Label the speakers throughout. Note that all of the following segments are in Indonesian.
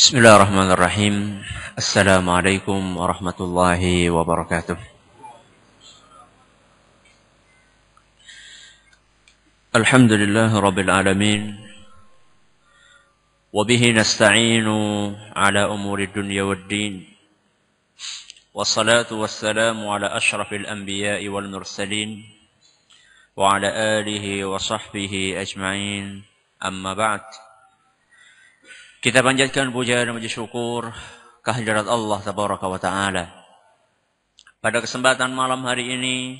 Speaker 1: بسم الله الرحمن الرحيم السلام عليكم ورحمة الله وبركاته الحمد لله رب العالمين وبه نستعين على أمور الدنيا والدين والصلاة والسلام على أشرف الأنبياء والمرسلين وعلى آله وصحبه أجمعين أما بعد Kita panjatkan puja dan puji syukur kehadirat Allah tabaraka wa taala. Pada kesempatan malam hari ini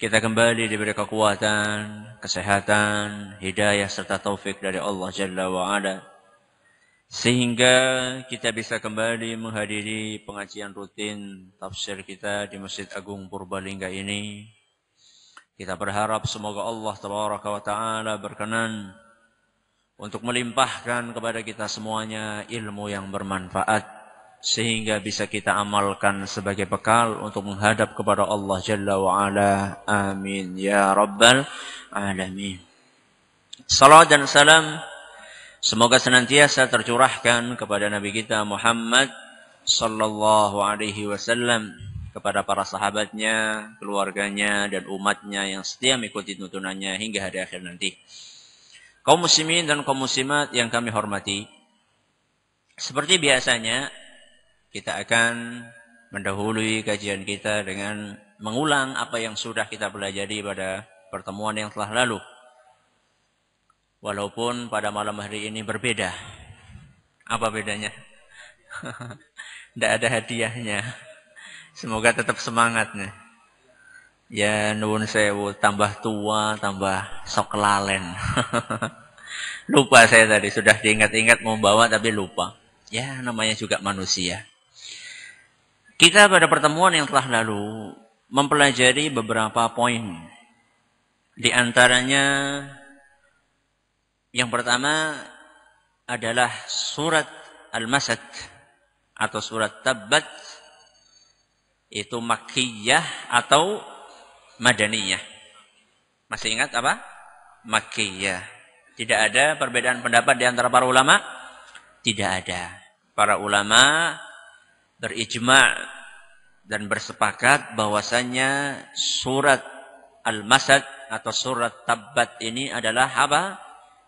Speaker 1: kita kembali diberi kekuatan, kesehatan, hidayah serta taufik dari Allah Jalla wa ala. Sehingga kita bisa kembali menghadiri pengajian rutin tafsir kita di Masjid Agung Purbalingga ini. Kita berharap semoga Allah tabaraka wa taala berkenan untuk melimpahkan kepada kita semuanya ilmu yang bermanfaat sehingga bisa kita amalkan sebagai bekal untuk menghadap kepada Allah Jalla wa ala. Amin ya rabbal alamin. Salam dan salam semoga senantiasa tercurahkan kepada nabi kita Muhammad sallallahu alaihi wasallam kepada para sahabatnya, keluarganya dan umatnya yang setia mengikuti tuntunannya hingga hari akhir nanti. Kaum muslimin dan kaum muslimat yang kami hormati. Seperti biasanya, kita akan mendahului kajian kita dengan mengulang apa yang sudah kita pelajari pada pertemuan yang telah lalu. Walaupun pada malam hari ini berbeda. Apa bedanya? Tidak ada hadiahnya. Semoga tetap semangatnya. Ya nuwun sewu, tambah tua, tambah sok lalen lupa saya tadi, sudah diingat-ingat mau bawa tapi lupa. Ya namanya juga manusia. Kita pada pertemuan yang telah lalu mempelajari beberapa poin. Di antaranya yang pertama adalah surat Al-Masad atau surat Tabat itu makkiyah atau Madaniyah. Masih ingat apa? Makkiyah. Tidak ada perbedaan pendapat di antara para ulama? Tidak ada. Para ulama berijma' dan bersepakat bahwasanya surat Al-Masad atau surat Tabbat ini adalah apa?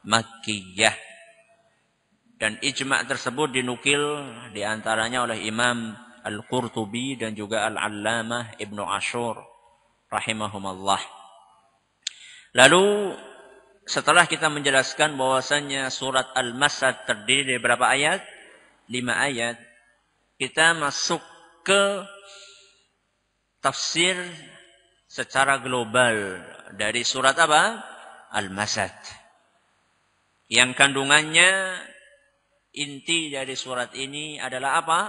Speaker 1: Makkiyah. Dan ijma' tersebut dinukil diantaranya oleh Imam Al-Qurtubi dan juga Al-Allamah Ibnu Ashur rahimahumallah. Lalu setelah kita menjelaskan bahwasannya surat Al-Masad terdiri dari berapa ayat? Lima ayat. Kita masuk ke tafsir secara global dari surat apa? Al-Masad. Yang kandungannya inti dari surat ini adalah apa?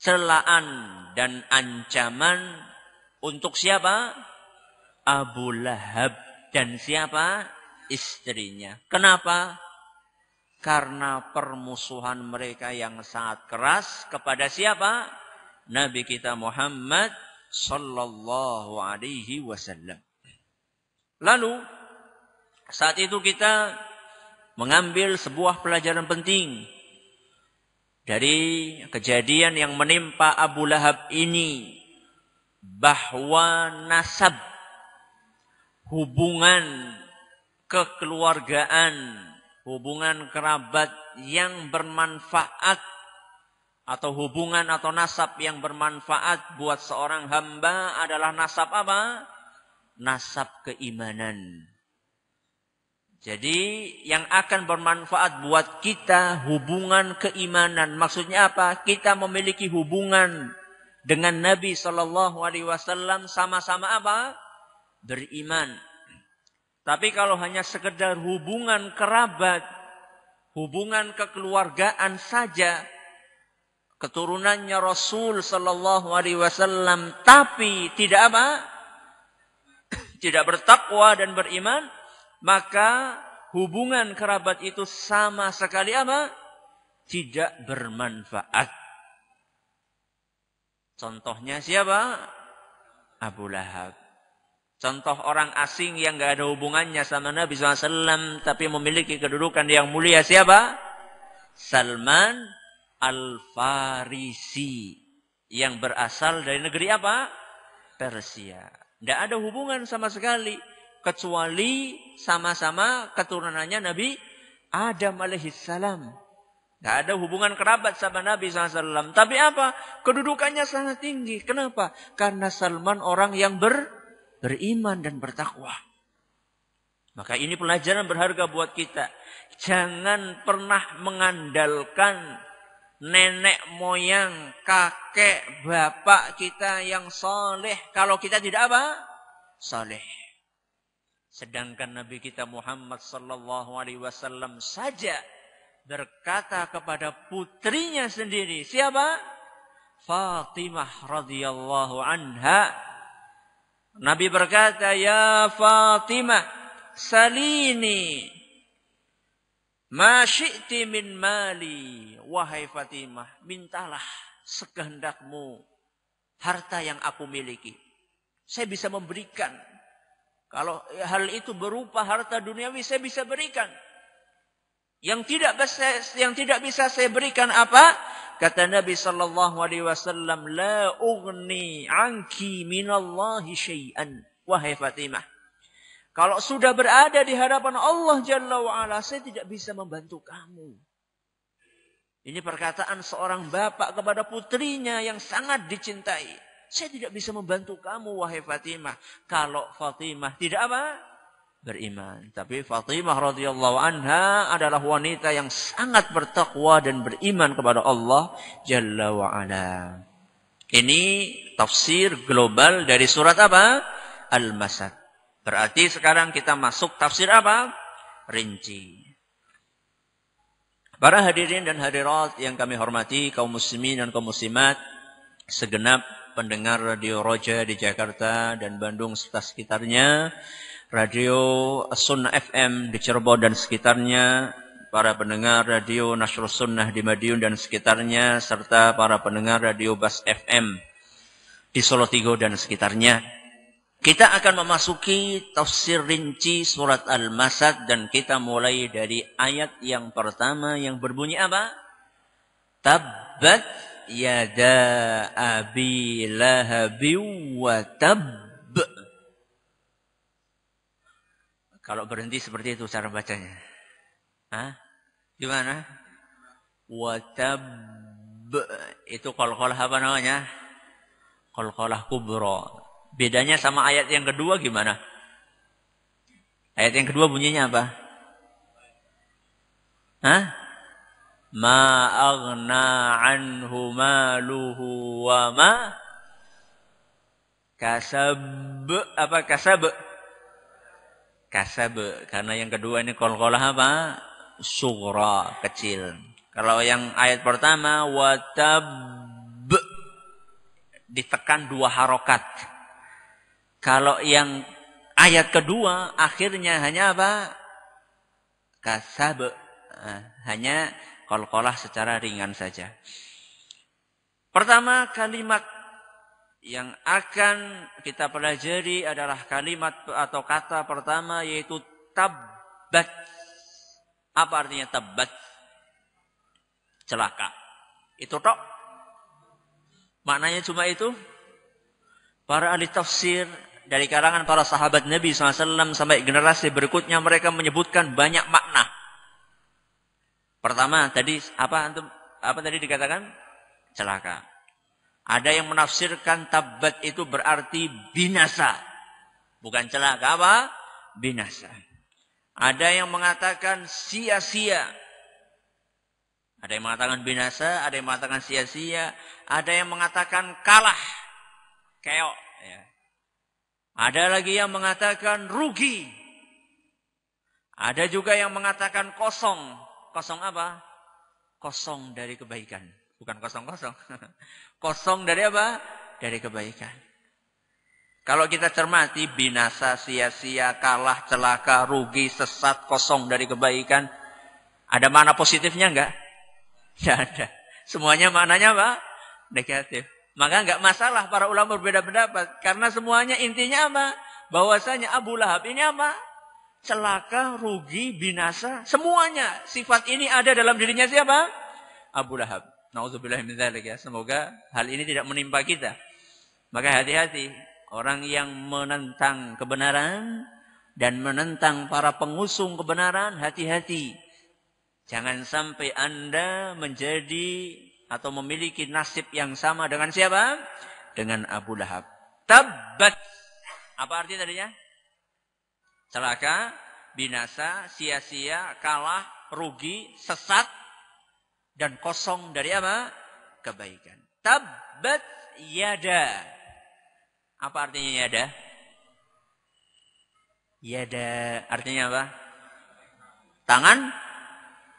Speaker 1: Celaan dan ancaman untuk siapa? Abu Lahab. Dan siapa? Istrinya. Kenapa? Karena permusuhan mereka yang sangat keras kepada siapa? Nabi kita Muhammad sallallahu alaihi wasallam. Lalu saat itu kita mengambil sebuah pelajaran penting dari kejadian yang menimpa Abu Lahab ini bahwa nasab hubungan kekeluargaan, hubungan kerabat yang bermanfaat atau hubungan atau nasab yang bermanfaat buat seorang hamba adalah nasab apa? Nasab keimanan. Jadi yang akan bermanfaat buat kita hubungan keimanan. Maksudnya apa? Kita memiliki hubungan dengan Nabi Shallallahu Alaihi Wasallam sama-sama apa? Beriman. Tapi kalau hanya sekedar hubungan kerabat, hubungan kekeluargaan saja, keturunannya Rasul Shallallahu Alaihi Wasallam, tapi tidak apa? Tidak bertakwa dan beriman, maka hubungan kerabat itu sama sekali apa? Tidak bermanfaat. Contohnya siapa? Abu Lahab. Contoh orang asing yang gak ada hubungannya sama Nabi SAW tapi memiliki kedudukan yang mulia siapa? Salman Al-Farisi yang berasal dari negeri apa? Persia. Tidak ada hubungan sama sekali kecuali sama-sama keturunannya Nabi Adam alaihissalam. Tidak ada hubungan kerabat sama Nabi SAW. Tapi apa? Kedudukannya sangat tinggi. Kenapa? Karena Salman orang yang ber, beriman dan bertakwa. Maka ini pelajaran berharga buat kita. Jangan pernah mengandalkan nenek moyang, kakek, bapak kita yang soleh. Kalau kita tidak apa? Soleh. Sedangkan Nabi kita Muhammad Sallallahu Alaihi Wasallam saja berkata kepada putrinya sendiri. Siapa? Fatimah radhiyallahu anha. Nabi berkata, "Ya Fatimah, salini ma syi'ti min mali." Wahai Fatimah, mintalah sekehendakmu harta yang aku miliki. Saya bisa memberikan. Kalau hal itu berupa harta duniawi, saya bisa berikan yang tidak bisa yang tidak bisa saya berikan apa kata Nabi sallallahu alaihi wasallam la anki minallahi syai'an wahai Fatimah kalau sudah berada di hadapan Allah jalla wa ala saya tidak bisa membantu kamu ini perkataan seorang bapak kepada putrinya yang sangat dicintai saya tidak bisa membantu kamu wahai Fatimah kalau Fatimah tidak apa beriman. Tapi Fatimah radhiyallahu anha adalah wanita yang sangat bertakwa dan beriman kepada Allah Jalla wa ala. Ini tafsir global dari surat apa? Al-Masad. Berarti sekarang kita masuk tafsir apa? Rinci. Para hadirin dan hadirat yang kami hormati, kaum muslimin dan kaum muslimat, segenap pendengar Radio Roja di Jakarta dan Bandung serta sekitarnya, radio Sunnah FM di Cirebon dan sekitarnya, para pendengar radio Nasrul Sunnah di Madiun dan sekitarnya, serta para pendengar radio Bas FM di Solo Tigo dan sekitarnya. Kita akan memasuki tafsir rinci surat Al-Masad dan kita mulai dari ayat yang pertama yang berbunyi apa? Tabbat yada abi lahabi wa tabb. Kalau berhenti seperti itu cara bacanya. Hah? Gimana? Watab itu kolkolah apa namanya? Kolkolah kubro. Bedanya sama ayat yang kedua gimana? Ayat yang kedua bunyinya apa? Hah? Ma aghna anhu maluhu wa ma kasab apa kasab kasab karena yang kedua ini kolkolah apa sughra kecil kalau yang ayat pertama watab ditekan dua harokat kalau yang ayat kedua akhirnya hanya apa kasab eh, hanya kolkolah secara ringan saja pertama kalimat yang akan kita pelajari adalah kalimat atau kata pertama yaitu tabat. Apa artinya tabat? Celaka. Itu tok. Maknanya cuma itu. Para ahli tafsir dari kalangan para sahabat Nabi SAW sampai generasi berikutnya mereka menyebutkan banyak makna. Pertama tadi apa antum apa tadi dikatakan? Celaka. Ada yang menafsirkan tabat itu berarti binasa. Bukan celaka apa? Binasa. Ada yang mengatakan sia-sia. Ada yang mengatakan binasa, ada yang mengatakan sia-sia, ada yang mengatakan kalah, keok. Ya. Ada lagi yang mengatakan rugi. Ada juga yang mengatakan kosong. Kosong apa? Kosong dari kebaikan. Bukan kosong-kosong. Kosong dari apa? Dari kebaikan. Kalau kita cermati binasa, sia-sia, kalah, celaka, rugi, sesat, kosong dari kebaikan. Ada mana positifnya enggak? Tidak ada. Semuanya maknanya apa? Negatif. Maka enggak masalah para ulama berbeda pendapat. Karena semuanya intinya apa? Bahwasanya Abu Lahab ini apa? Celaka, rugi, binasa. Semuanya sifat ini ada dalam dirinya siapa? Abu Lahab. Nauzubillah min ya. Semoga hal ini tidak menimpa kita. Maka hati-hati orang yang menentang kebenaran dan menentang para pengusung kebenaran, hati-hati. Jangan sampai Anda menjadi atau memiliki nasib yang sama dengan siapa? Dengan Abu Lahab. Tabat. Apa arti tadinya? Celaka, binasa, sia-sia, kalah, rugi, sesat, dan kosong dari apa? Kebaikan. Tabat yada. Apa artinya yada? Yada artinya apa? Tangan.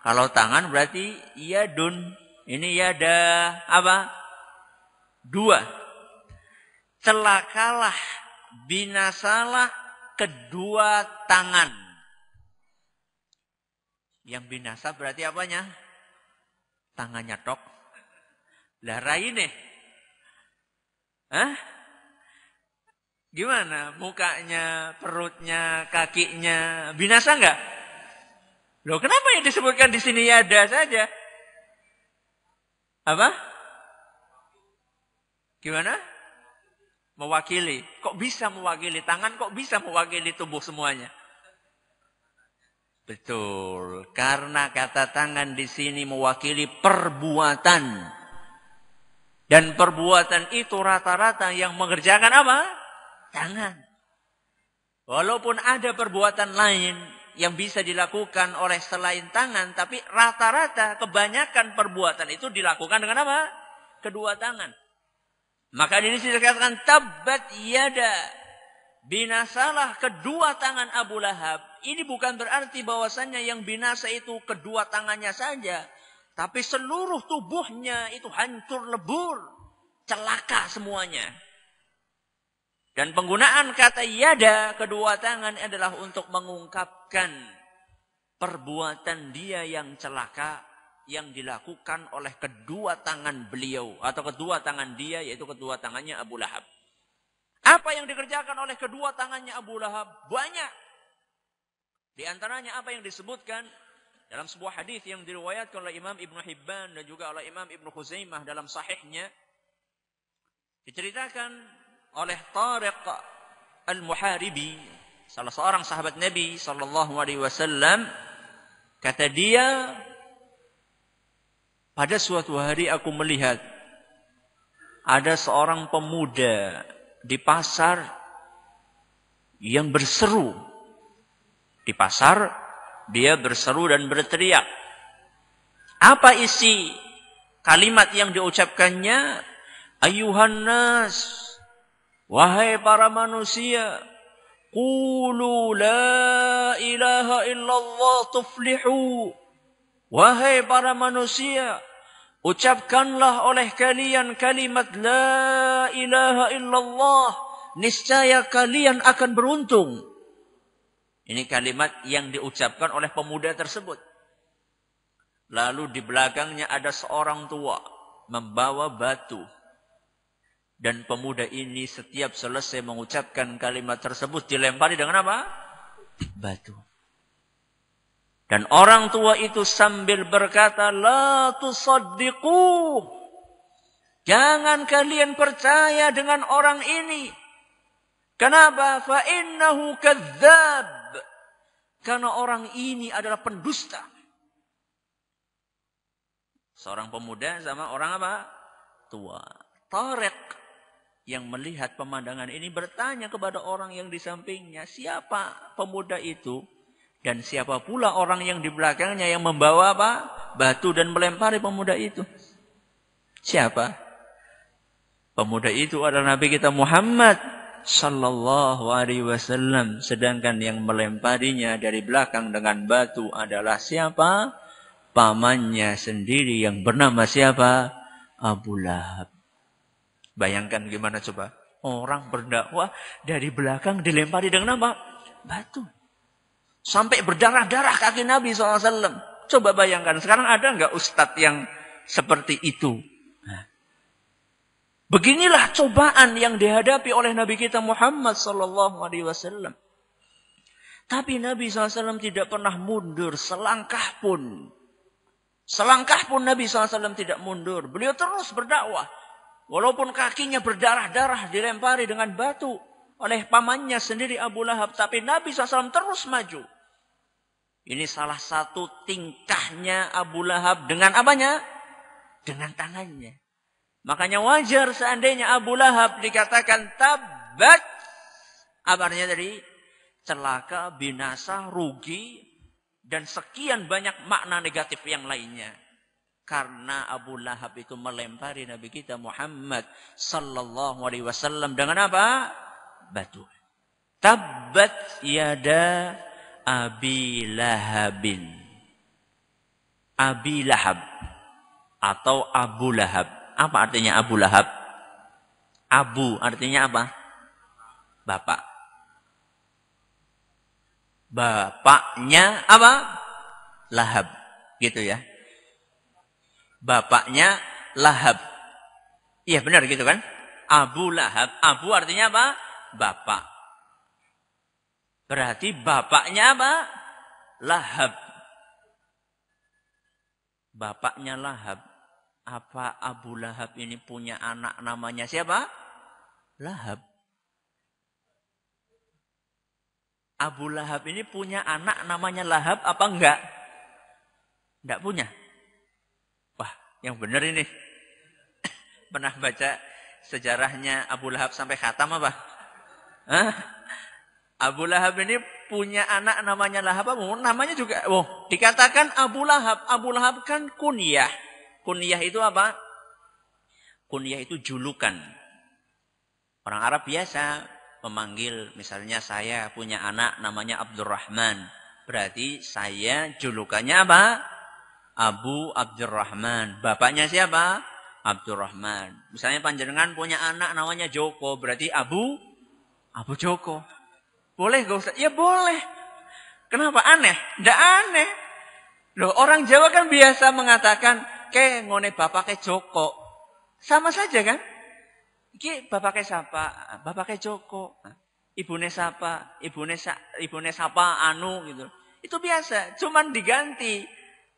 Speaker 1: Kalau tangan berarti yadun. Ini yada apa? Dua. Celakalah, binasalah kedua tangan. Yang binasa berarti apanya? tangannya tok. Lah raine. Hah? Gimana? Mukanya, perutnya, kakinya binasa enggak? Loh, kenapa yang disebutkan di sini ada saja? Apa? Gimana? Mewakili. Kok bisa mewakili? Tangan kok bisa mewakili tubuh semuanya? Betul, karena kata tangan di sini mewakili perbuatan. Dan perbuatan itu rata-rata yang mengerjakan apa? Tangan. Walaupun ada perbuatan lain yang bisa dilakukan oleh selain tangan, tapi rata-rata kebanyakan perbuatan itu dilakukan dengan apa? Kedua tangan. Maka di sini dikatakan tabat yada binasalah kedua tangan Abu Lahab ini bukan berarti bahwasannya yang binasa itu kedua tangannya saja. Tapi seluruh tubuhnya itu hancur lebur. Celaka semuanya. Dan penggunaan kata yada kedua tangan adalah untuk mengungkapkan perbuatan dia yang celaka yang dilakukan oleh kedua tangan beliau atau kedua tangan dia yaitu kedua tangannya Abu Lahab. Apa yang dikerjakan oleh kedua tangannya Abu Lahab banyak di antaranya apa yang disebutkan dalam sebuah hadis yang diriwayatkan oleh Imam Ibnu Hibban dan juga oleh Imam Ibnu Khuzaimah dalam sahihnya diceritakan oleh Tariq Al-Muharibi salah seorang sahabat Nabi sallallahu alaihi wasallam kata dia pada suatu hari aku melihat ada seorang pemuda di pasar yang berseru di pasar, dia berseru dan berteriak. Apa isi kalimat yang diucapkannya? Ayuhan wahai para manusia, Qulu la ilaha illallah tuflihu. Wahai para manusia, ucapkanlah oleh kalian kalimat la ilaha illallah. Niscaya kalian akan beruntung. Ini kalimat yang diucapkan oleh pemuda tersebut. Lalu di belakangnya ada seorang tua membawa batu. Dan pemuda ini setiap selesai mengucapkan kalimat tersebut dilempari dengan apa? Batu. Dan orang tua itu sambil berkata, La tusaddiqu. Jangan kalian percaya dengan orang ini. Kenapa? Fa innahu karena orang ini adalah pendusta. Seorang pemuda sama orang apa? Tua. Tarek yang melihat pemandangan ini bertanya kepada orang yang di sampingnya, siapa pemuda itu? Dan siapa pula orang yang di belakangnya yang membawa apa? Batu dan melempari pemuda itu. Siapa? Pemuda itu adalah Nabi kita Muhammad sallallahu alaihi wasallam sedangkan yang melemparinya dari belakang dengan batu adalah siapa? Pamannya sendiri yang bernama siapa? Abu Lahab. Bayangkan gimana coba? Orang berdakwah dari belakang dilempari dengan apa? Batu. Sampai berdarah-darah kaki Nabi SAW. Coba bayangkan, sekarang ada nggak ustadz yang seperti itu? Beginilah cobaan yang dihadapi oleh Nabi kita Muhammad Sallallahu Alaihi Wasallam. Tapi Nabi SAW tidak pernah mundur selangkah pun. Selangkah pun Nabi SAW tidak mundur. Beliau terus berdakwah. Walaupun kakinya berdarah-darah dilempari dengan batu oleh pamannya sendiri Abu Lahab. Tapi Nabi SAW terus maju. Ini salah satu tingkahnya Abu Lahab dengan apanya? Dengan tangannya. Makanya wajar seandainya Abu Lahab dikatakan tabat. Abarnya dari celaka, binasa, rugi, dan sekian banyak makna negatif yang lainnya. Karena Abu Lahab itu melempari Nabi kita Muhammad sallallahu alaihi wasallam dengan apa? Batu. Tabat yada Abi Lahabin. Abi Lahab atau Abu Lahab apa artinya Abu Lahab? Abu artinya apa? Bapak. Bapaknya apa? Lahab. Gitu ya. Bapaknya Lahab. Iya benar gitu kan? Abu Lahab. Abu artinya apa? Bapak. Berarti bapaknya apa? Lahab. Bapaknya Lahab apa Abu Lahab ini punya anak namanya siapa? Lahab. Abu Lahab ini punya anak namanya Lahab apa enggak? Enggak punya. Wah, yang benar ini. Pernah baca sejarahnya Abu Lahab sampai khatam apa? Hah? Abu Lahab ini punya anak namanya Lahab apa? Namanya juga, oh, dikatakan Abu Lahab. Abu Lahab kan kunyah Kunyah itu apa? Kunyah itu julukan. Orang Arab biasa memanggil misalnya saya punya anak namanya Abdurrahman. Berarti saya julukannya apa? Abu Abdurrahman. Bapaknya siapa? Abdurrahman. Misalnya panjenengan punya anak namanya Joko, berarti Abu Abu Joko. Boleh gak Ustaz? Ya boleh. Kenapa aneh? Tidak aneh. Loh, orang Jawa kan biasa mengatakan ke ngone bapake Joko. Sama saja kan? Iki bapake sapa? Bapake Joko. Ibune sapa? Ibune sa, ibune sapa anu gitu. Itu biasa, cuman diganti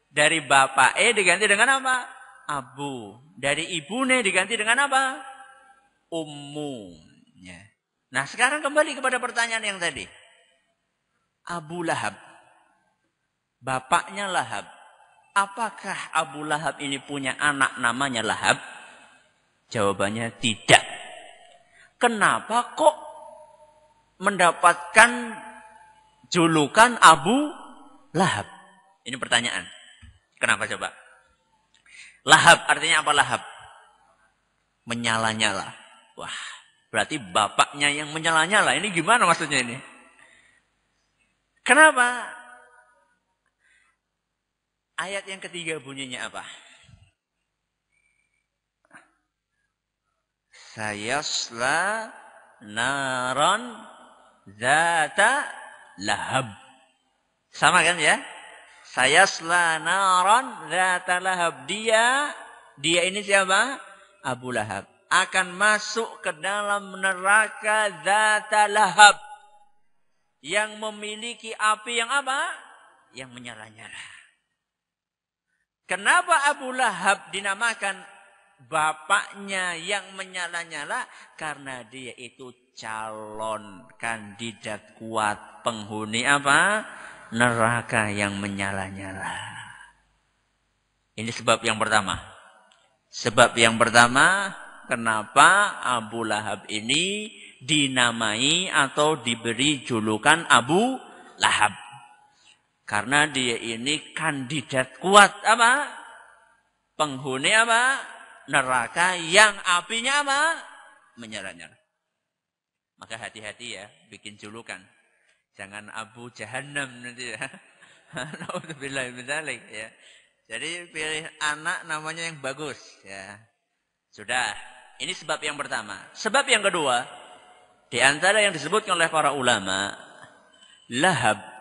Speaker 1: dari bapak E diganti dengan apa? Abu. Dari ibune diganti dengan apa? Ummu. Ya. Nah, sekarang kembali kepada pertanyaan yang tadi. Abu Lahab. Bapaknya Lahab. Apakah Abu Lahab ini punya anak namanya Lahab? Jawabannya tidak. Kenapa kok mendapatkan julukan Abu Lahab? Ini pertanyaan. Kenapa coba? Lahab artinya apa Lahab? Menyala-nyala. Wah, berarti bapaknya yang menyala-nyala. Ini gimana maksudnya ini? Kenapa Ayat yang ketiga bunyinya apa? Sayasla naron zata lahab. Sama kan ya? Sayasla naron zata lahab. Dia, dia ini siapa? Abu Lahab. Akan masuk ke dalam neraka zata lahab. Yang memiliki api yang apa? Yang menyala-nyala. Kenapa Abu Lahab dinamakan bapaknya yang menyala-nyala? Karena dia itu calon kandidat kuat penghuni apa? Neraka yang menyala-nyala. Ini sebab yang pertama. Sebab yang pertama, kenapa Abu Lahab ini dinamai atau diberi julukan Abu Lahab. Karena dia ini kandidat kuat apa? Penghuni apa? Neraka yang apinya apa? Menyerah-nyerah. Maka hati-hati ya, bikin julukan. Jangan Abu Jahannam nanti ya. Nauzubillah ya. Jadi pilih anak namanya yang bagus ya. Sudah, ini sebab yang pertama. Sebab yang kedua, di antara yang disebutkan oleh para ulama, Lahab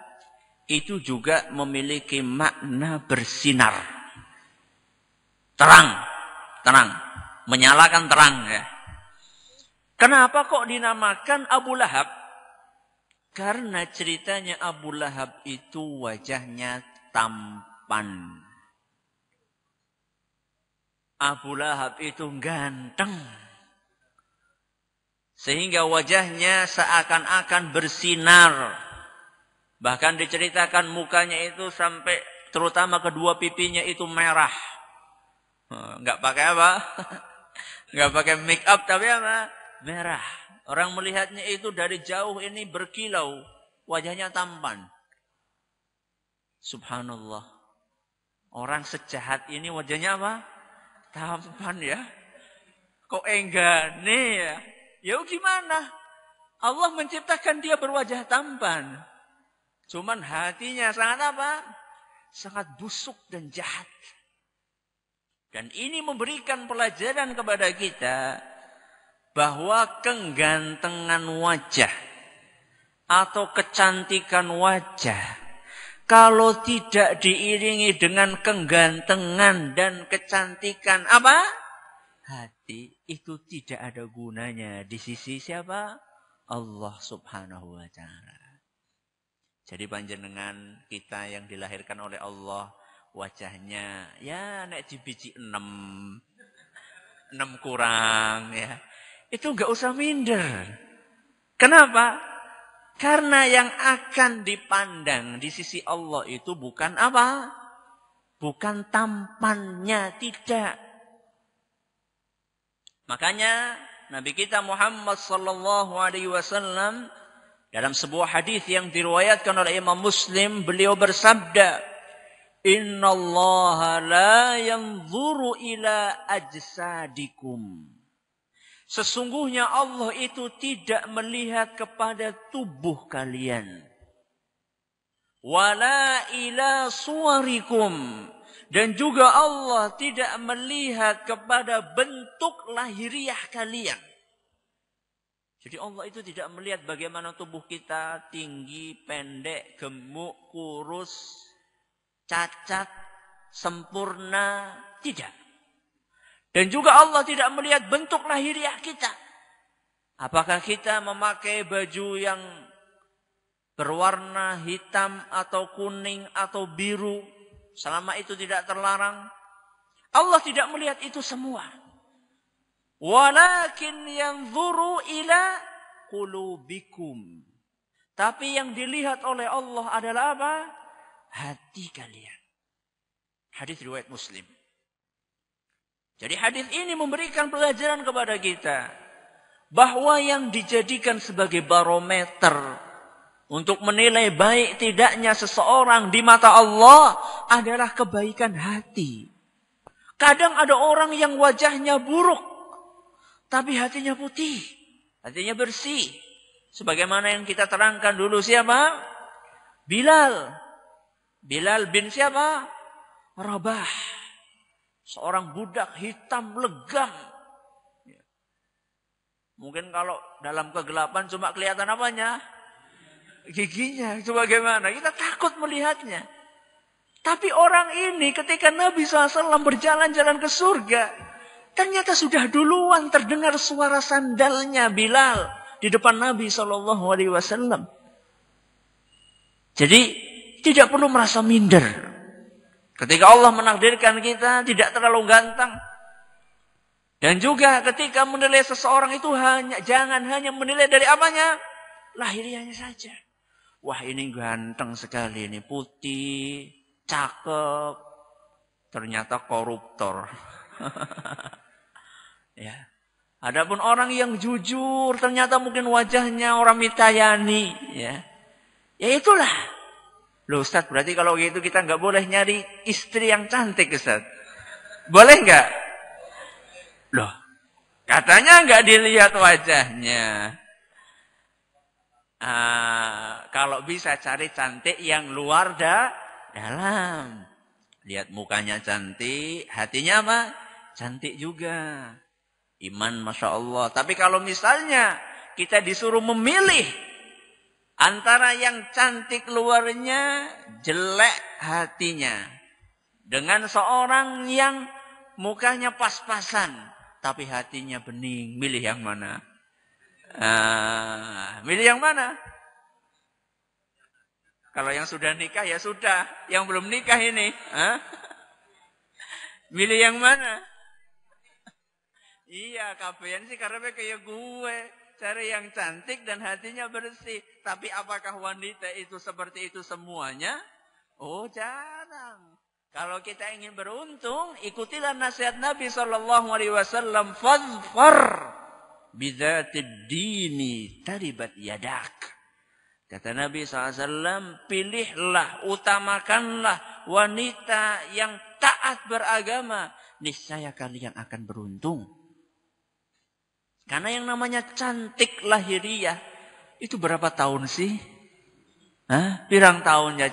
Speaker 1: itu juga memiliki makna bersinar. Terang, terang, menyalakan terang ya. Kenapa kok dinamakan Abu Lahab? Karena ceritanya Abu Lahab itu wajahnya tampan. Abu Lahab itu ganteng. Sehingga wajahnya seakan-akan bersinar Bahkan diceritakan mukanya itu sampai terutama kedua pipinya itu merah. Enggak eh, pakai apa? Enggak pakai make up tapi apa? Merah. Orang melihatnya itu dari jauh ini berkilau, wajahnya tampan. Subhanallah. Orang sejahat ini wajahnya apa? Tampan ya. Kok enggak nih ya? Ya gimana? Allah menciptakan dia berwajah tampan. Cuman hatinya sangat apa? Sangat busuk dan jahat. Dan ini memberikan pelajaran kepada kita bahwa kegantengan wajah atau kecantikan wajah kalau tidak diiringi dengan kegantengan dan kecantikan apa? Hati itu tidak ada gunanya di sisi siapa? Allah Subhanahu wa taala. Jadi panjenengan kita yang dilahirkan oleh Allah wajahnya ya naik biji enam enam kurang ya itu nggak usah minder. Kenapa? Karena yang akan dipandang di sisi Allah itu bukan apa? Bukan tampannya, tidak. Makanya Nabi kita Muhammad sallallahu alaihi wasallam dalam sebuah hadis yang diriwayatkan oleh Imam Muslim, beliau bersabda, "Inna Allah la yanzuru ila ajsadikum." Sesungguhnya Allah itu tidak melihat kepada tubuh kalian. Wala ila suwarikum. Dan juga Allah tidak melihat kepada bentuk lahiriah kalian. Jadi Allah itu tidak melihat bagaimana tubuh kita tinggi, pendek, gemuk, kurus, cacat, sempurna, tidak. Dan juga Allah tidak melihat bentuk lahiriah kita. Apakah kita memakai baju yang berwarna hitam atau kuning atau biru selama itu tidak terlarang? Allah tidak melihat itu semua. Walakin yang zuru ila kulubikum. Tapi yang dilihat oleh Allah adalah apa? Hati kalian. Hadis riwayat Muslim. Jadi hadis ini memberikan pelajaran kepada kita bahwa yang dijadikan sebagai barometer untuk menilai baik tidaknya seseorang di mata Allah adalah kebaikan hati. Kadang ada orang yang wajahnya buruk tapi hatinya putih. Hatinya bersih. Sebagaimana yang kita terangkan dulu siapa? Bilal. Bilal bin siapa? Rabah. Seorang budak hitam legam. Mungkin kalau dalam kegelapan cuma kelihatan apanya? Giginya. Sebagaimana? Kita takut melihatnya. Tapi orang ini ketika Nabi SAW berjalan-jalan ke surga. Ternyata sudah duluan terdengar suara sandalnya Bilal di depan Nabi Shallallahu Alaihi Wasallam. Jadi tidak perlu merasa minder. Ketika Allah menakdirkan kita tidak terlalu ganteng Dan juga ketika menilai seseorang itu hanya jangan hanya menilai dari apanya? lahiriannya saja. Wah ini ganteng sekali ini putih, cakep. Ternyata koruptor. Ya. Adapun orang yang jujur, ternyata mungkin wajahnya orang mitayani, ya. Ya itulah. Loh Ustaz, berarti kalau gitu kita nggak boleh nyari istri yang cantik Ustaz. Boleh nggak? Loh, katanya nggak dilihat wajahnya. Uh, kalau bisa cari cantik yang luar da, dalam. Lihat mukanya cantik, hatinya apa? Cantik juga. Iman Masya Allah. Tapi kalau misalnya kita disuruh memilih antara yang cantik luarnya, jelek hatinya. Dengan seorang yang mukanya pas-pasan, tapi hatinya bening. Milih yang mana? Ah, milih yang mana? Kalau yang sudah nikah ya sudah, yang belum nikah ini. Ah? Milih yang mana? Iya, kafean sih karena kayak gue. Cari yang cantik dan hatinya bersih. Tapi apakah wanita itu seperti itu semuanya? Oh, jarang. Kalau kita ingin beruntung, ikutilah nasihat Nabi Shallallahu Alaihi Wasallam. Fadfar bidatid dini taribat yadak. Kata Nabi SAW, pilihlah, utamakanlah wanita yang taat beragama. Niscaya kalian akan beruntung. Karena yang namanya cantik lahiriah itu berapa tahun sih? Hah? Pirang tahun ya,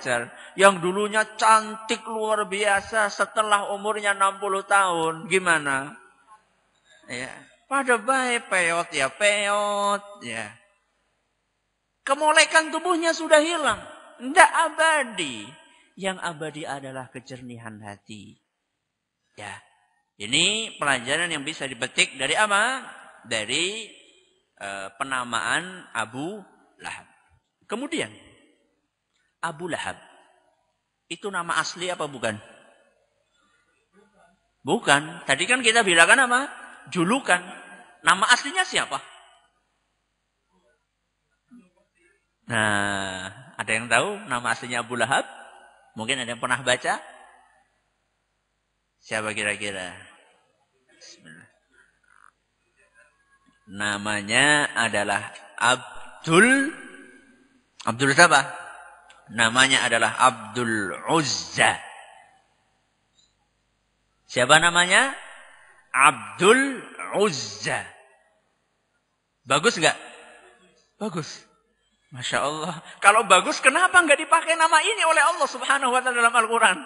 Speaker 1: Yang dulunya cantik luar biasa setelah umurnya 60 tahun. Gimana? Ya. Pada baik peot ya, peot ya. Kemolekan tubuhnya sudah hilang. Tidak abadi. Yang abadi adalah kejernihan hati. Ya. Ini pelajaran yang bisa dipetik dari apa? dari e, penamaan Abu Lahab. Kemudian Abu Lahab itu nama asli apa bukan? Bukan. Tadi kan kita bilangkan nama Julukan. Nama aslinya siapa? Nah, ada yang tahu nama aslinya Abu Lahab? Mungkin ada yang pernah baca? Siapa kira-kira? Namanya adalah Abdul Abdul siapa? Namanya adalah Abdul Uzza. Siapa namanya? Abdul Uzza. Bagus nggak? Bagus. Masya Allah. Kalau bagus, kenapa nggak dipakai nama ini oleh Allah Subhanahu Wa Taala dalam Al-Quran?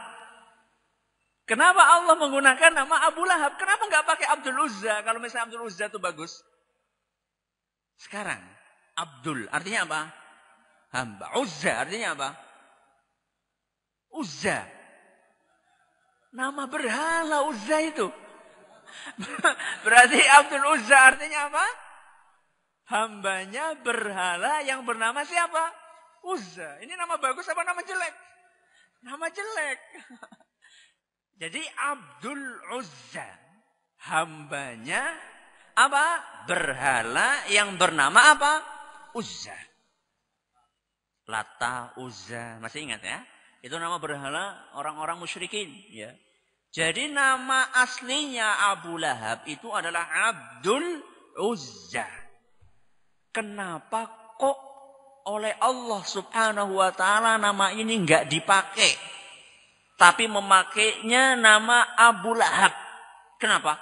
Speaker 1: Kenapa Allah menggunakan nama Abu Lahab? Kenapa nggak pakai Abdul Uzza? Kalau misalnya Abdul Uzza itu bagus, sekarang Abdul artinya apa? Hamba. Uzza artinya apa? Uzza. Nama berhala Uzza itu. Berarti Abdul Uzza artinya apa? Hambanya berhala yang bernama siapa? Uzza. Ini nama bagus apa nama jelek? Nama jelek. Jadi Abdul Uzza. Hambanya apa? Berhala yang bernama apa? Uzza. Lata, Uzza. Masih ingat ya? Itu nama berhala orang-orang musyrikin. Ya. Jadi nama aslinya Abu Lahab itu adalah Abdul Uzza. Kenapa kok oleh Allah subhanahu wa ta'ala nama ini nggak dipakai. Tapi memakainya nama Abu Lahab. Kenapa?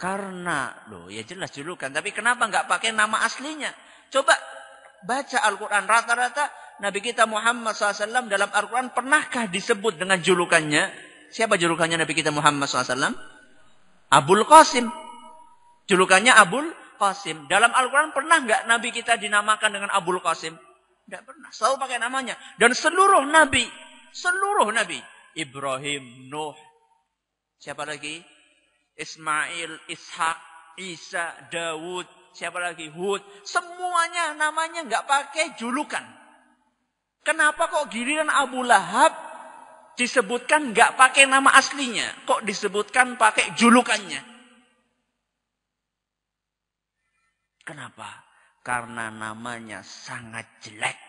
Speaker 1: Karena, loh ya jelas julukan. Tapi kenapa nggak pakai nama aslinya? Coba baca Al-Quran. Rata-rata Nabi kita Muhammad SAW dalam Al-Quran pernahkah disebut dengan julukannya? Siapa julukannya Nabi kita Muhammad SAW? Abul Qasim. Julukannya Abul Qasim. Dalam Al-Quran pernah nggak Nabi kita dinamakan dengan Abul Qasim? Tidak pernah. Selalu pakai namanya. Dan seluruh Nabi. Seluruh Nabi. Ibrahim, Nuh. Siapa lagi? Ismail, Ishak, Isa, Dawud, siapa lagi? Hud. Semuanya namanya nggak pakai julukan. Kenapa kok giliran Abu Lahab disebutkan nggak pakai nama aslinya? Kok disebutkan pakai julukannya? Kenapa? Karena namanya sangat jelek.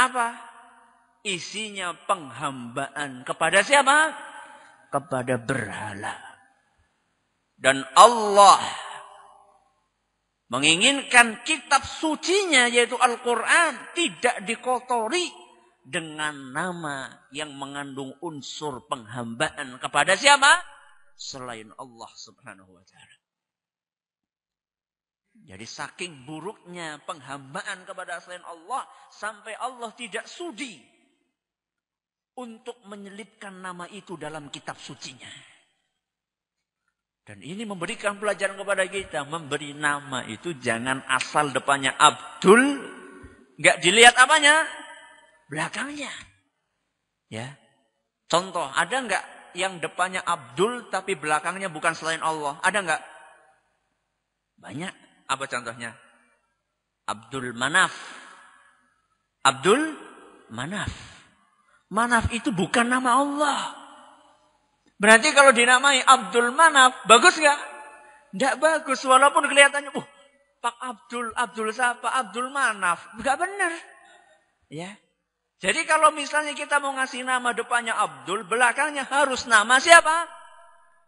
Speaker 1: Apa? Isinya penghambaan kepada siapa? kepada berhala. Dan Allah menginginkan kitab sucinya yaitu Al-Quran tidak dikotori dengan nama yang mengandung unsur penghambaan kepada siapa? Selain Allah subhanahu wa ta'ala. Jadi saking buruknya penghambaan kepada selain Allah sampai Allah tidak sudi untuk menyelipkan nama itu dalam kitab sucinya. Dan ini memberikan pelajaran kepada kita. Memberi nama itu jangan asal depannya Abdul. Nggak dilihat apanya? Belakangnya. Ya. Contoh, ada nggak yang depannya Abdul tapi belakangnya bukan selain Allah? Ada nggak? Banyak. Apa contohnya? Abdul Manaf. Abdul Manaf. Manaf itu bukan nama Allah. Berarti kalau dinamai Abdul Manaf, bagus nggak? Nggak bagus, walaupun kelihatannya, uh, Pak Abdul, Abdul siapa? Abdul Manaf. Nggak benar. Ya. Jadi kalau misalnya kita mau ngasih nama depannya Abdul, belakangnya harus nama siapa?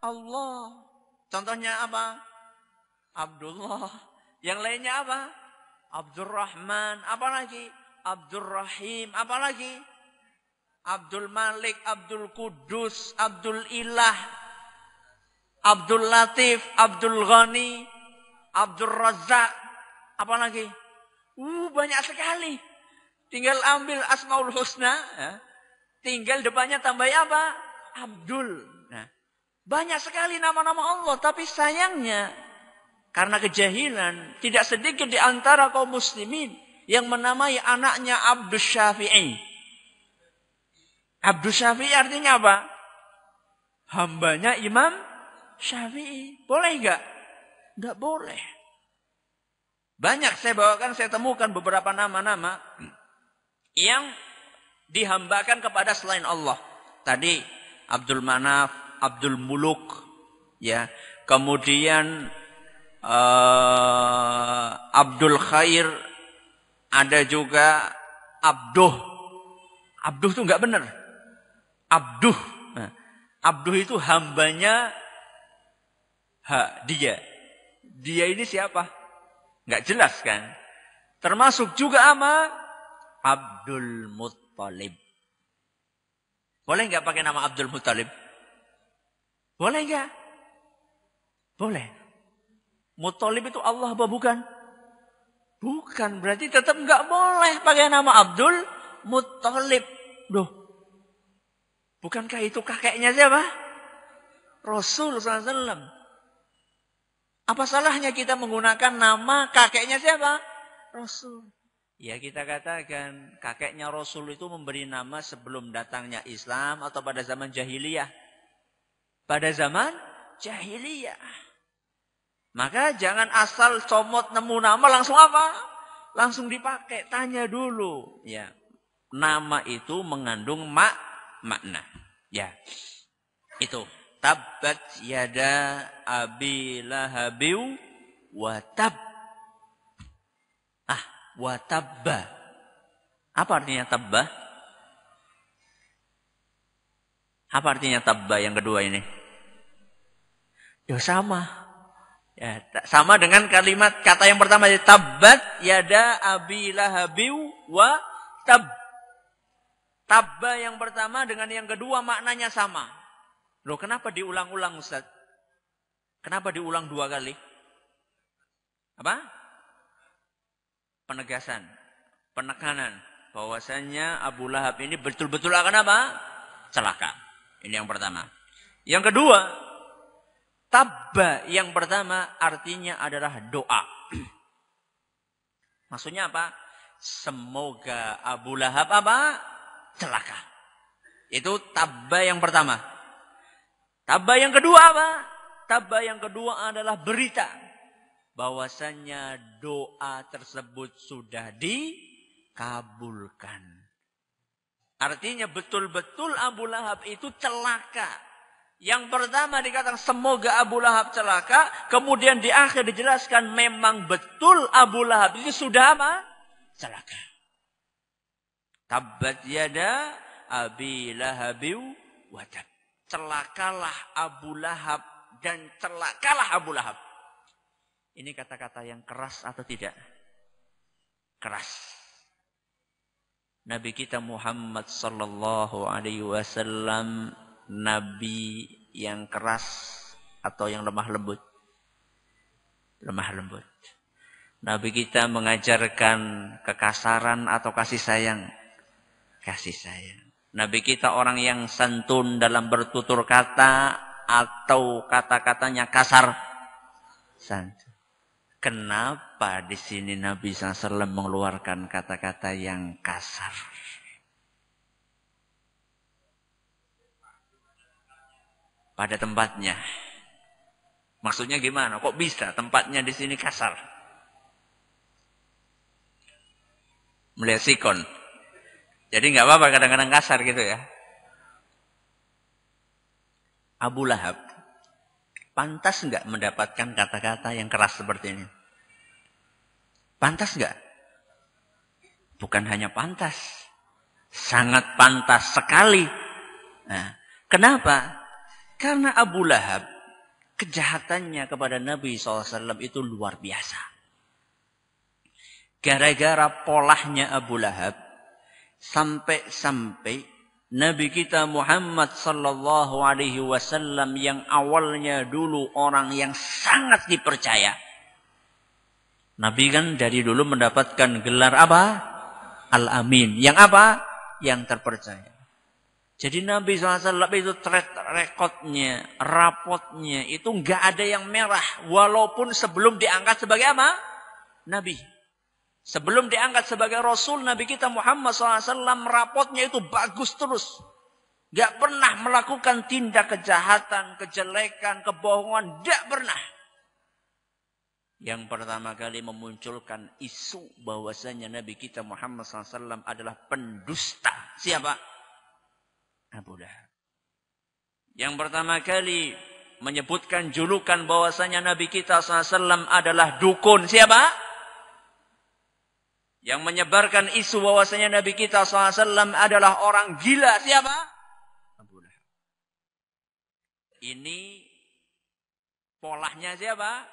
Speaker 1: Allah. Contohnya apa? Abdullah. Yang lainnya apa? Abdurrahman. Apa lagi? Abdurrahim. Apa lagi? Abdul Malik, Abdul Kudus, Abdul Ilah, Abdul Latif, Abdul Ghani, Abdul Razak, lagi? Uh, banyak sekali. Tinggal ambil Asmaul Husna, ya. tinggal depannya tambah apa? Abdul. Nah, banyak sekali nama-nama Allah, tapi sayangnya karena kejahilan tidak sedikit di antara kaum muslimin yang menamai anaknya Abdul Syafi'i. Abdus Syafi'i artinya apa? Hambanya Imam Syafi'i. Boleh nggak? Nggak boleh. Banyak saya bawakan, saya temukan beberapa nama-nama yang dihambakan kepada selain Allah. Tadi Abdul Manaf, Abdul Muluk, ya. Kemudian uh, Abdul Khair, ada juga Abduh. Abduh itu nggak benar abduh. Nah, abduh itu hambanya ha, dia. Dia ini siapa? Gak jelas kan? Termasuk juga ama Abdul Muttalib. Boleh nggak pakai nama Abdul Muttalib? Boleh nggak? Boleh. Muttalib itu Allah apa bukan? Bukan, berarti tetap nggak boleh pakai nama Abdul Muttalib. Duh, Bukankah itu kakeknya siapa? Rasul SAW. Apa salahnya kita menggunakan nama kakeknya siapa? Rasul. Ya kita katakan kakeknya Rasul itu memberi nama sebelum datangnya Islam atau pada zaman jahiliyah. Pada zaman jahiliyah. Maka jangan asal comot nemu nama langsung apa? Langsung dipakai, tanya dulu. Ya, nama itu mengandung mak makna. Ya. Itu. tabat yada abi lahabiu watab. Ah, watabba. Apa artinya tabba? Apa artinya tabba yang kedua ini? Ya sama. Ya, sama dengan kalimat kata yang pertama tabbat yada abi lahabiu watab Tabba yang pertama dengan yang kedua maknanya sama. Loh kenapa diulang-ulang Ustaz? Kenapa diulang dua kali? Apa? Penegasan, penekanan bahwasannya Abu Lahab ini betul-betul akan apa? Celaka. Ini yang pertama. Yang kedua, tabba yang pertama artinya adalah doa. Maksudnya apa? Semoga Abu Lahab apa? celaka. Itu tabba yang pertama. Tabba yang kedua apa? Tabba yang kedua adalah berita bahwasanya doa tersebut sudah dikabulkan. Artinya betul-betul Abu Lahab itu celaka. Yang pertama dikatakan semoga Abu Lahab celaka. Kemudian di akhir dijelaskan memang betul Abu Lahab itu sudah apa? Celaka. Tabat yada abi lahabiu watab. Celakalah Abu Lahab dan celakalah Abu Lahab. Ini kata-kata yang keras atau tidak? Keras. Nabi kita Muhammad sallallahu alaihi wasallam nabi yang keras atau yang lemah lembut? Lemah lembut. Nabi kita mengajarkan kekasaran atau kasih sayang kasih sayang. Nabi kita orang yang santun dalam bertutur kata atau kata-katanya kasar. Santun. Kenapa di sini Nabi SAW mengeluarkan kata-kata yang kasar? Pada tempatnya. Maksudnya gimana? Kok bisa tempatnya di sini kasar? Melihat sikon. Jadi nggak apa-apa kadang-kadang kasar gitu ya. Abu Lahab pantas nggak mendapatkan kata-kata yang keras seperti ini? Pantas nggak? Bukan hanya pantas, sangat pantas sekali. Nah, kenapa? Karena Abu Lahab kejahatannya kepada Nabi SAW itu luar biasa. Gara-gara polahnya Abu Lahab, sampai-sampai Nabi kita Muhammad sallallahu alaihi wasallam yang awalnya dulu orang yang sangat dipercaya. Nabi kan dari dulu mendapatkan gelar apa? Al-Amin. Yang apa? Yang terpercaya. Jadi Nabi SAW itu track recordnya rapotnya itu nggak ada yang merah. Walaupun sebelum diangkat sebagai apa? Nabi. Sebelum diangkat sebagai Rasul, Nabi kita Muhammad SAW rapotnya itu bagus terus. Gak pernah melakukan tindak kejahatan, kejelekan, kebohongan. Gak pernah. Yang pertama kali memunculkan isu bahwasanya Nabi kita Muhammad SAW adalah pendusta. Siapa? Abu Lahab. Yang pertama kali menyebutkan julukan bahwasanya Nabi kita SAW adalah dukun. Siapa? yang menyebarkan isu bahwasanya Nabi kita SAW adalah orang gila. Siapa? Abu Lahab. Ini polahnya siapa?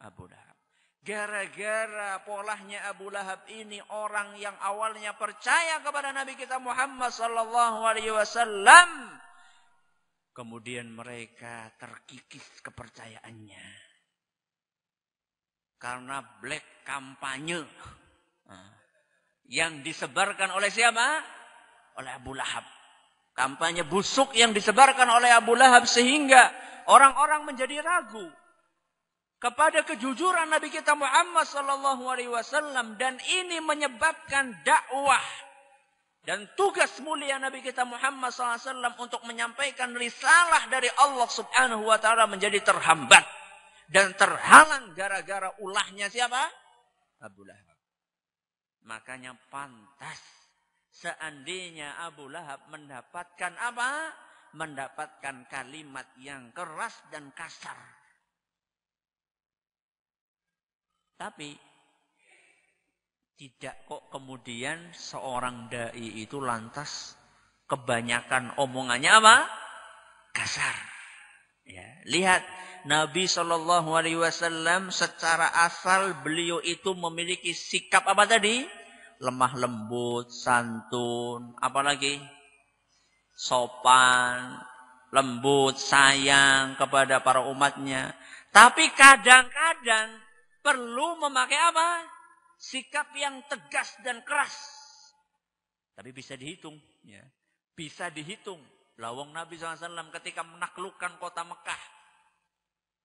Speaker 1: Abu Lahab. Gara-gara polahnya Abu Lahab ini orang yang awalnya percaya kepada Nabi kita Muhammad saw, kemudian mereka terkikis kepercayaannya karena black kampanye Ah. Yang disebarkan oleh siapa? Oleh Abu Lahab. Kampanye busuk yang disebarkan oleh Abu Lahab sehingga orang-orang menjadi ragu kepada kejujuran Nabi kita Muhammad sallallahu alaihi wasallam dan ini menyebabkan dakwah dan tugas mulia Nabi kita Muhammad sallallahu alaihi wasallam untuk menyampaikan risalah dari Allah Subhanahu wa taala menjadi terhambat
Speaker 2: dan terhalang
Speaker 1: gara-gara ulahnya siapa? Abu Lahab. Makanya pantas seandainya Abu Lahab mendapatkan apa? Mendapatkan kalimat yang keras dan kasar. Tapi tidak kok kemudian seorang dai itu lantas kebanyakan omongannya apa? Kasar. Ya, lihat Nabi Shallallahu Alaihi Wasallam secara asal beliau itu memiliki sikap apa tadi? Lemah lembut, santun, apalagi sopan, lembut, sayang kepada para umatnya. Tapi kadang-kadang perlu memakai apa? Sikap yang tegas dan keras. Tapi bisa dihitung, ya. Bisa dihitung. Lawang Nabi SAW ketika menaklukkan kota Mekah,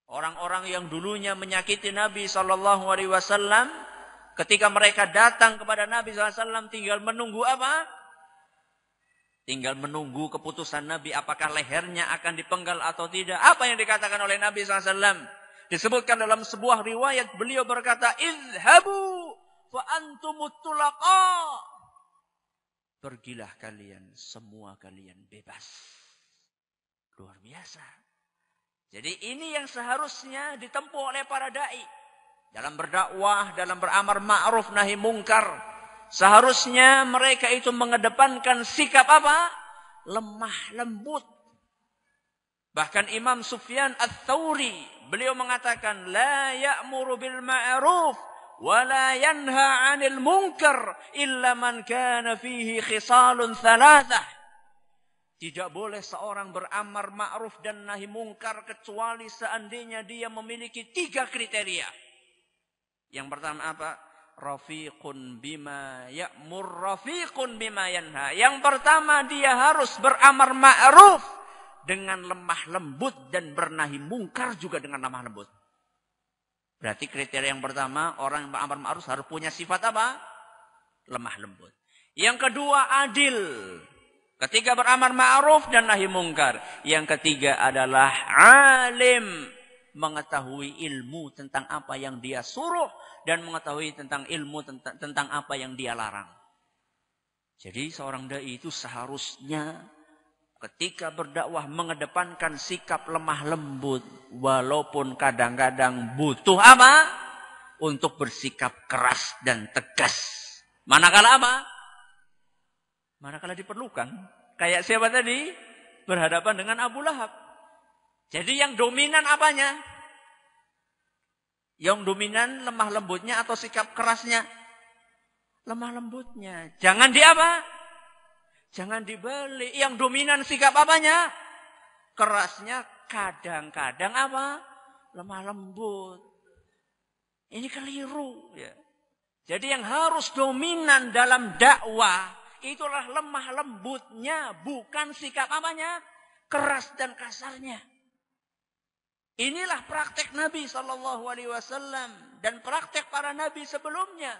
Speaker 1: Orang-orang yang dulunya menyakiti Nabi Shallallahu Alaihi Wasallam, ketika mereka datang kepada Nabi Alaihi Wasallam, tinggal menunggu apa? Tinggal menunggu keputusan Nabi apakah lehernya akan dipenggal atau tidak. Apa yang dikatakan oleh Nabi Alaihi Wasallam? Disebutkan dalam sebuah riwayat beliau berkata, Izhabu fa antumutulaka. Pergilah kalian, semua kalian bebas. Luar biasa. Jadi ini yang seharusnya ditempuh oleh para dai dalam berdakwah, dalam beramar ma'ruf nahi mungkar. Seharusnya mereka itu mengedepankan sikap apa? Lemah lembut. Bahkan Imam Sufyan al-Thawri beliau mengatakan la ya'muru bil ma'ruf ينهى عن yanha 'anil من illa man kana fihi tidak boleh seorang beramar ma'ruf dan nahi mungkar kecuali seandainya dia memiliki tiga kriteria. Yang pertama apa? Rafiqun bima ya'mur rafiqun bima yanha. Yang pertama dia harus beramar ma'ruf dengan lemah lembut dan bernahi mungkar juga dengan lemah lembut. Berarti kriteria yang pertama orang yang beramar ma'ruf harus punya sifat apa? Lemah lembut. Yang kedua adil Ketiga beramar ma'ruf dan nahi mungkar. Yang ketiga adalah alim. Mengetahui ilmu tentang apa yang dia suruh. Dan mengetahui tentang ilmu tentang, tentang apa yang dia larang. Jadi seorang da'i itu seharusnya ketika berdakwah mengedepankan sikap lemah lembut. Walaupun kadang-kadang butuh apa? Untuk bersikap keras dan tegas. Manakala apa? Manakala diperlukan. Kayak siapa tadi? Berhadapan dengan Abu Lahab. Jadi yang dominan apanya? Yang dominan lemah lembutnya atau sikap kerasnya? Lemah lembutnya. Jangan di apa? Jangan dibalik. Yang dominan sikap apanya? Kerasnya kadang-kadang apa? Lemah lembut. Ini keliru. Ya. Jadi yang harus dominan dalam dakwah itulah lemah lembutnya, bukan sikap apanya? Keras dan kasarnya. Inilah praktek Nabi Shallallahu Alaihi Wasallam dan praktek para Nabi sebelumnya.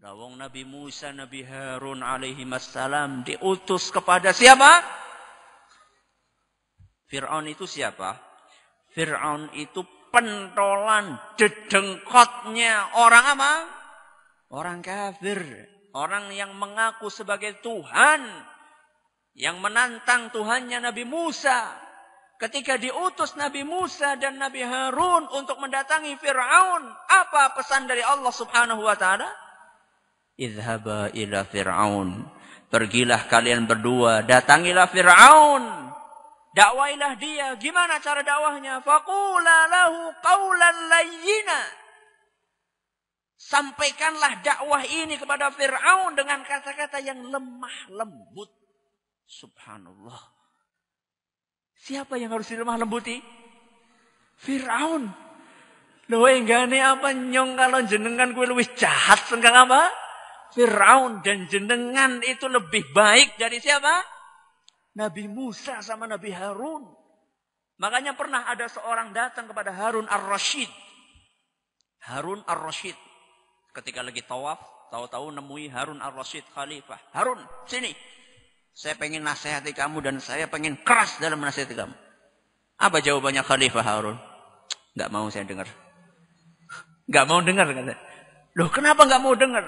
Speaker 1: Dawang Nabi Musa, Nabi Harun alaihi wassalam diutus kepada siapa? Fir'aun itu siapa? Fir'aun itu pentolan dedengkotnya orang apa? Orang kafir. Orang yang mengaku sebagai Tuhan. Yang menantang Tuhannya Nabi Musa. Ketika diutus Nabi Musa dan Nabi Harun untuk mendatangi Fir'aun. Apa pesan dari Allah subhanahu wa ta'ala? Idhaba ila Fir'aun. Pergilah kalian berdua. Datangilah Fir'aun. Dakwailah dia. Gimana cara dakwahnya? Fakulalahu qawlan layyina. Sampaikanlah dakwah ini kepada Fir'aun dengan kata-kata yang lemah lembut. Subhanallah. Siapa yang harus dilemah lembuti? Fir'aun. Loh eh, enggane apa nyong kalau jenengan gue lebih jahat sengkang apa? Fir'aun dan jenengan itu lebih baik dari siapa? Nabi Musa sama Nabi Harun. Makanya pernah ada seorang datang kepada Harun Ar-Rashid. Harun Ar-Rashid Ketika lagi tawaf, tahu-tahu nemui Harun al rasyid Khalifah. Harun, sini. Saya pengen nasihati kamu dan saya pengen keras dalam nasihati kamu. Apa jawabannya Khalifah Harun? Gak mau saya dengar. Gak mau dengar kata. Loh kenapa gak mau dengar?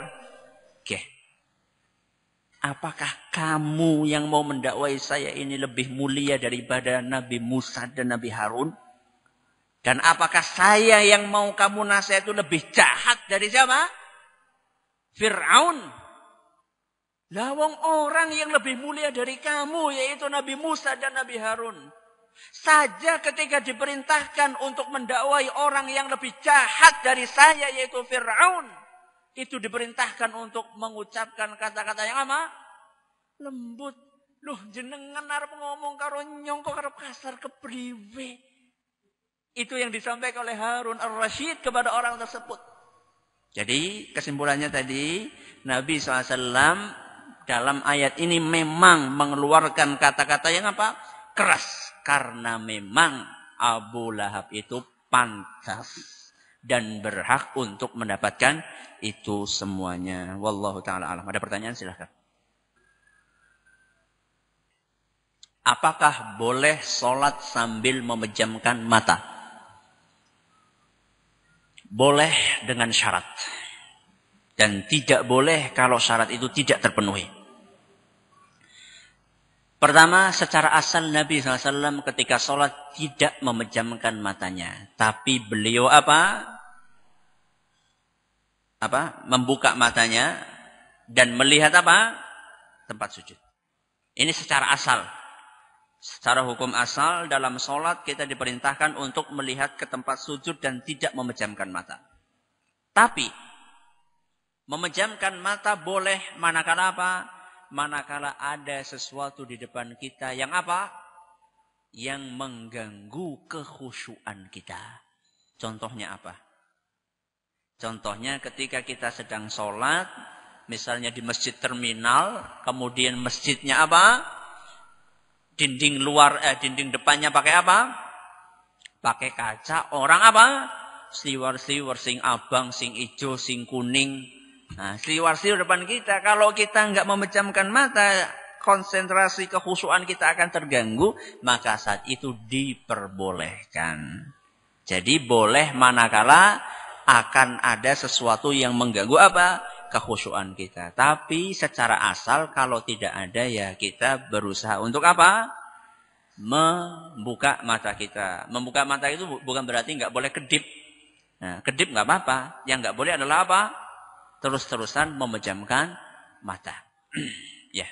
Speaker 1: Oke. Apakah kamu yang mau mendakwai saya ini lebih mulia daripada Nabi Musa dan Nabi Harun? Dan apakah saya yang mau kamu nasihat itu lebih jahat dari siapa? Fir'aun. Lawang orang yang lebih mulia dari kamu yaitu Nabi Musa dan Nabi Harun. Saja ketika diperintahkan untuk mendakwai orang yang lebih jahat dari saya yaitu Fir'aun. Itu diperintahkan untuk mengucapkan kata-kata yang apa? Lembut. Loh jenengan harap ngomong karo nyongko, kok kasar prive. Itu yang disampaikan oleh Harun al-Rashid kepada orang tersebut. Jadi kesimpulannya tadi, Nabi SAW dalam ayat ini memang mengeluarkan kata-kata yang apa? Keras. Karena memang Abu Lahab itu pantas dan berhak untuk mendapatkan itu semuanya. Wallahu taala alam. Ada pertanyaan silahkan. Apakah boleh sholat sambil memejamkan mata? boleh dengan syarat dan tidak boleh kalau syarat itu tidak terpenuhi. Pertama, secara asal Nabi SAW ketika sholat tidak memejamkan matanya. Tapi beliau apa? Apa? Membuka matanya dan melihat apa? Tempat sujud. Ini secara asal. Secara hukum asal dalam sholat kita diperintahkan untuk melihat ke tempat sujud dan tidak memejamkan mata. Tapi memejamkan mata boleh manakala apa? Manakala ada sesuatu di depan kita yang apa? Yang mengganggu kekhusyuan kita. Contohnya apa? Contohnya ketika kita sedang sholat, misalnya di masjid terminal, kemudian masjidnya apa? dinding luar eh, dinding depannya pakai apa? Pakai kaca. Orang apa? Sliwar-sliwar sing abang, sing ijo, sing kuning. Nah, sliwar-sliwar depan kita. Kalau kita nggak memejamkan mata, konsentrasi kehusuan kita akan terganggu, maka saat itu diperbolehkan. Jadi boleh manakala akan ada sesuatu yang mengganggu apa? kekhusyuan kita. Tapi secara asal kalau tidak ada ya kita berusaha untuk apa? Membuka mata kita. Membuka mata itu bukan berarti nggak boleh kedip. Nah, kedip nggak apa-apa. Yang nggak boleh adalah apa? Terus-terusan memejamkan mata. ya,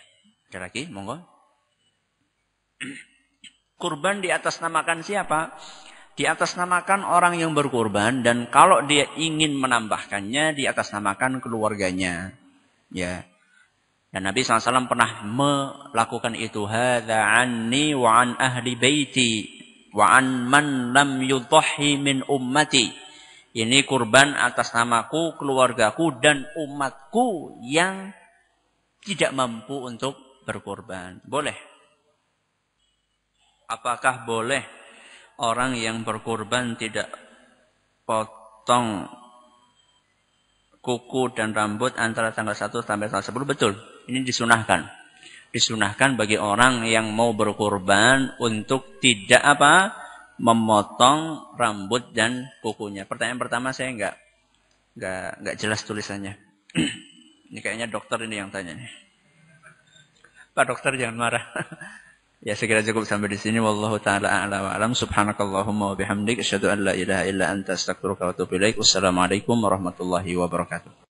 Speaker 1: ada lagi, monggo. Kurban di atas namakan siapa? di atas namakan orang yang berkorban dan kalau dia ingin menambahkannya di atas namakan keluarganya ya dan Nabi SAW pernah melakukan itu hadza anni wa an ahli baiti wa an man lam yudhi min ummati ini kurban atas namaku keluargaku dan umatku yang tidak mampu untuk berkorban boleh apakah boleh orang yang berkorban tidak potong kuku dan rambut antara tanggal 1 sampai tanggal 10 betul. Ini disunahkan. Disunahkan bagi orang yang mau berkorban untuk tidak apa? memotong rambut dan kukunya. Pertanyaan pertama saya enggak enggak nggak jelas tulisannya. ini kayaknya dokter ini yang tanya nih. Pak dokter jangan marah. Ya sekira cukup sampai di sini wallahu taala a'la wa alam subhanakallahumma wa bihamdik asyhadu an la ilaha illa anta astaghfiruka wa atubu ilaik. Wassalamualaikum warahmatullahi wabarakatuh.